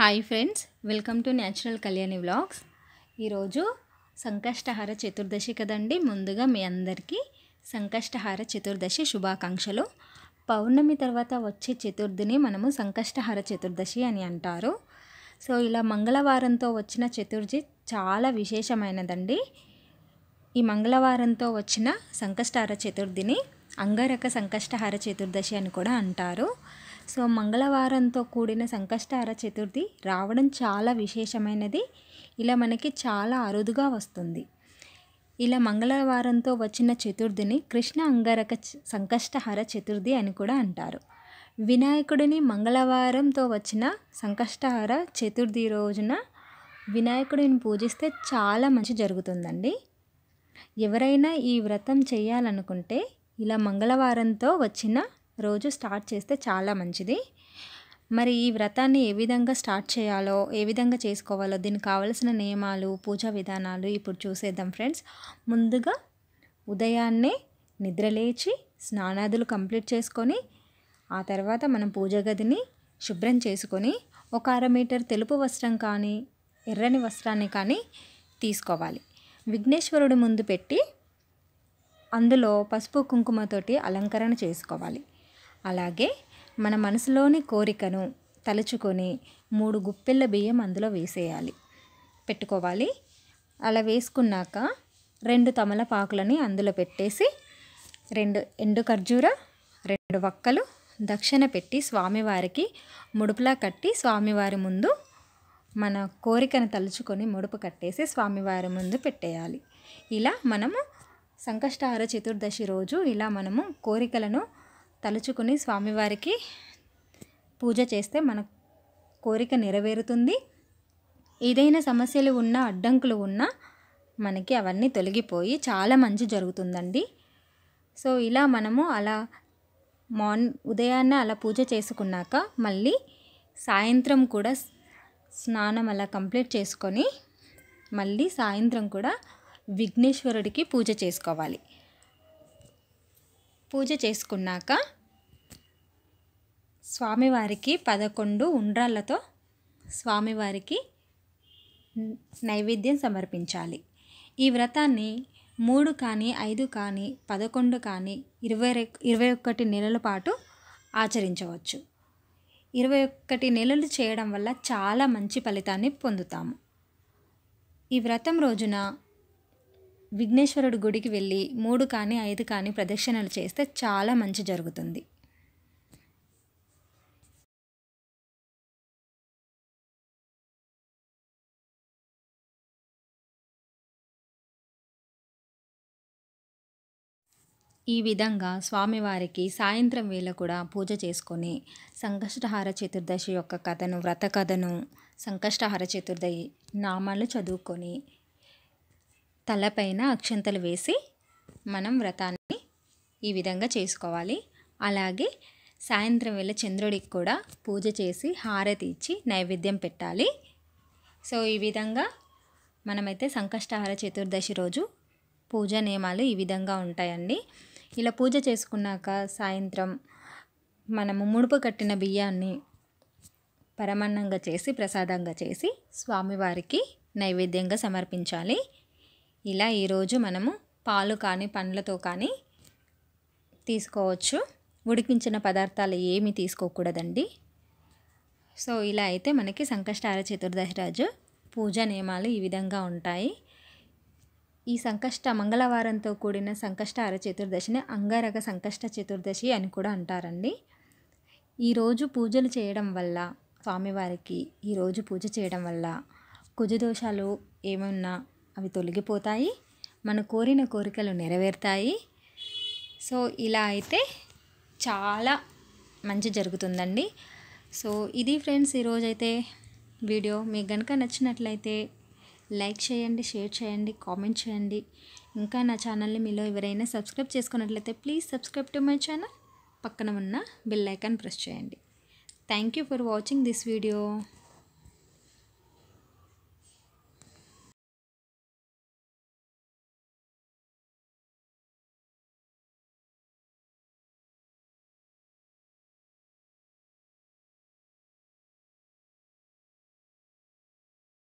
hi friends welcome to natural Kalyani vlogs ఈరోజు సంకష్టహార చతుర్దశి కదండి ముందుగా మీ అందరికీ సంకష్టహార చతుర్దశి శుభాకాంక్షలు పౌర్ణమి తర్వాత వచ్చే చతుర్థిని మనము సంకష్టహార చతుర్దశి అని అంటారు సో ఇలా మంగళవారంతో వచ్చిన చతుర్థి చాలా విశేషమైనదండి ఈ మంగళవారంతో వచ్చిన సంకష్టహార చతుర్థిని అంగరక సంకష్టహార చతుర్దశి అని కూడా అంటారు సో మంగళవారంతో కూడిన సంకష్టార చతుర్థి రావడం చాలా విశేషమైనది ఇలా మనకి చాలా అరుదుగా వస్తుంది ఇలా మంగళవారంతో వచ్చిన చతుర్థిని కృష్ణ అంగారక సంకష్టహార చతుర్థి అని కూడా అంటారు వినాయకుడిని మంగళవారంతో వచ్చిన సంకష్టహార చతుర్థి రోజున వినాయకుడిని పూజిస్తే చాలా మంచి జరుగుతుందండి ఎవరైనా ఈ వ్రతం చేయాలనుకుంటే ఇలా మంగళవారంతో వచ్చిన రోజు స్టార్ట్ చేస్తే చాలా మంచిది మరి ఈ వ్రతాన్ని ఏ విధంగా స్టార్ట్ చేయాలో ఏ విధంగా చేసుకోవాలో దీనికి కావలసిన నియమాలు పూజా విధానాలు ఇప్పుడు చూసేద్దాం ఫ్రెండ్స్ ముందుగా ఉదయాన్నే నిద్రలేచి స్నానాదులు కంప్లీట్ చేసుకొని ఆ తర్వాత మనం పూజ గదిని శుభ్రం చేసుకొని ఒక అర మీటర్ తెలుపు వస్త్రం కానీ ఎర్రని వస్త్రాన్ని కానీ తీసుకోవాలి విఘ్నేశ్వరుడు ముందు పెట్టి అందులో పసుపు కుంకుమతోటి అలంకరణ చేసుకోవాలి అలాగే మన మనసులోని కోరికను తలుచుకొని మూడు గుప్పెళ్ళ బియ్యం అందులో వేసేయాలి పెట్టుకోవాలి అలా వేసుకున్నాక రెండు తమలపాకులని అందులో పెట్టేసి రెండు ఎండు ఖర్జూర రెండు వక్కలు దక్షిణ పెట్టి స్వామివారికి ముడుపులా కట్టి స్వామివారి ముందు మన కోరికను తలుచుకొని ముడుపు కట్టేసి స్వామివారి ముందు పెట్టేయాలి ఇలా మనము సంకష్టార చతుర్దశి రోజు ఇలా మనము కోరికలను తలుచుకుని స్వామివారికి పూజ చేస్తే మన కోరిక నెరవేరుతుంది ఏదైనా సమస్యలు ఉన్నా అడ్డంకులు ఉన్నా మనకి అవన్నీ తొలగిపోయి చాలా మంచి జరుగుతుందండి సో ఇలా మనము అలా మార్న్ ఉదయాన్న అలా పూజ చేసుకున్నాక మళ్ళీ సాయంత్రం కూడా స్నానం అలా కంప్లీట్ చేసుకొని మళ్ళీ సాయంత్రం కూడా విఘ్నేశ్వరుడికి పూజ చేసుకోవాలి పూజ చేసుకున్నాక స్వామివారికి పదకొండు ఉండ్రాళ్ళతో స్వామివారికి నైవేద్యం సమర్పించాలి ఈ వ్రతాన్ని మూడు కానీ ఐదు కానీ పదకొండు కానీ ఇరవై ఇరవై ఒక్కటి నెలల పాటు ఆచరించవచ్చు ఇరవై ఒక్కటి నెలలు చేయడం వల్ల చాలా మంచి ఫలితాన్ని పొందుతాము ఈ వ్రతం రోజున విఘ్నేశ్వరుడు గుడికి వెళ్ళి మూడు కానీ ఐదు కానీ ప్రదక్షిణలు చేస్తే చాలా మంచి జరుగుతుంది ఈ విధంగా స్వామివారికి సాయంత్రం వేళ కూడా పూజ చేసుకొని సంకష్టహార చతుర్దశి యొక్క కథను వ్రత కథను సంకష్టహార చతుర్దశి నామాలు చదువుకొని తలపైన అక్షంతలు వేసి మనం వ్రతాన్ని ఈ విధంగా చేసుకోవాలి అలాగే సాయంత్రం వేళ చంద్రుడికి కూడా పూజ చేసి హారతి ఇచ్చి నైవేద్యం పెట్టాలి సో ఈ విధంగా మనమైతే సంకష్టహార చతుర్దశి రోజు పూజ నియమాలు ఈ విధంగా ఉంటాయండి ఇలా పూజ చేసుకున్నాక సాయంత్రం మనము ముడుపు కట్టిన బియ్యాన్ని పరమాన్నంగా చేసి ప్రసాదంగా చేసి స్వామివారికి నైవేద్యంగా సమర్పించాలి ఇలా ఈరోజు మనము పాలు కానీ పండ్లతో కానీ తీసుకోవచ్చు ఉడికించిన పదార్థాలు ఏమి తీసుకోకూడదండి సో ఇలా అయితే మనకి సంకష్టార చతుర్దశి రాజు పూజా నియమాలు ఈ విధంగా ఉంటాయి ఈ సంకష్ట మంగళవారంతో కూడిన సంకష్టార చతుర్దశిని అంగారక సంకష్ట చతుర్దశి అని కూడా అంటారండి ఈరోజు పూజలు చేయడం వల్ల స్వామివారికి ఈరోజు పూజ చేయడం వల్ల కుజదోషాలు ఏమన్నా అవి తొలగిపోతాయి మన కోరిన కోరికలు నెరవేరుతాయి సో ఇలా అయితే చాలా మంచి జరుగుతుందండి సో ఇది ఫ్రెండ్స్ ఈరోజైతే వీడియో మీకు కనుక నచ్చినట్లయితే లైక్ చేయండి షేర్ చేయండి కామెంట్ చేయండి ఇంకా నా ఛానల్ని మీలో ఎవరైనా సబ్స్క్రైబ్ చేసుకున్నట్లయితే please subscribe to my channel పక్కన ఉన్న బెల్ ఐకాన్ ప్రెస్ చేయండి thank you for watching this video